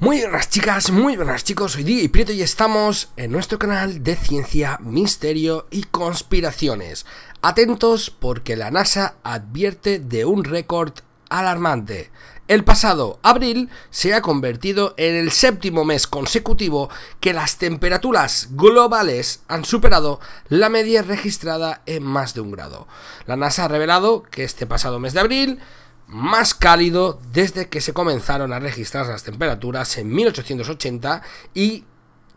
Muy buenas chicas, muy buenas chicos, soy y Prieto y estamos en nuestro canal de ciencia, misterio y conspiraciones. Atentos porque la NASA advierte de un récord alarmante. El pasado abril se ha convertido en el séptimo mes consecutivo que las temperaturas globales han superado la media registrada en más de un grado. La NASA ha revelado que este pasado mes de abril más cálido desde que se comenzaron a registrar las temperaturas en 1880 y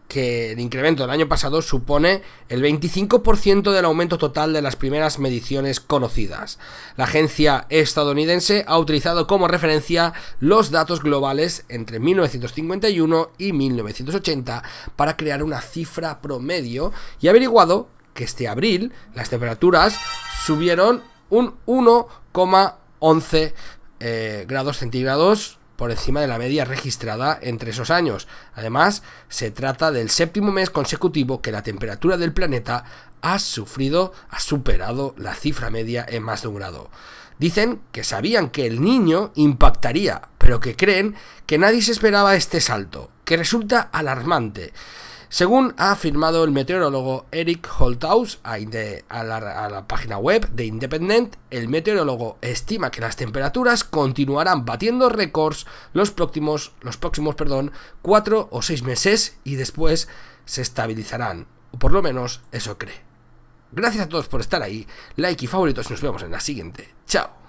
que el incremento del año pasado supone el 25% del aumento total de las primeras mediciones conocidas. La agencia estadounidense ha utilizado como referencia los datos globales entre 1951 y 1980 para crear una cifra promedio y ha averiguado que este abril las temperaturas subieron un 1,1%. 11 eh, grados centígrados por encima de la media registrada entre esos años. Además, se trata del séptimo mes consecutivo que la temperatura del planeta ha sufrido, ha superado la cifra media en más de un grado. Dicen que sabían que el niño impactaría, pero que creen que nadie se esperaba este salto, que resulta alarmante. Según ha afirmado el meteorólogo Eric Holthaus a, la, página web de Independent, el meteorólogo estima que las temperaturas continuarán batiendo récords los próximos, los próximos perdón, 4 o seis meses y después se estabilizarán. O por lo menos eso cree. Gracias a todos por estar ahí, like y favoritos y nos vemos en la siguiente. Chao.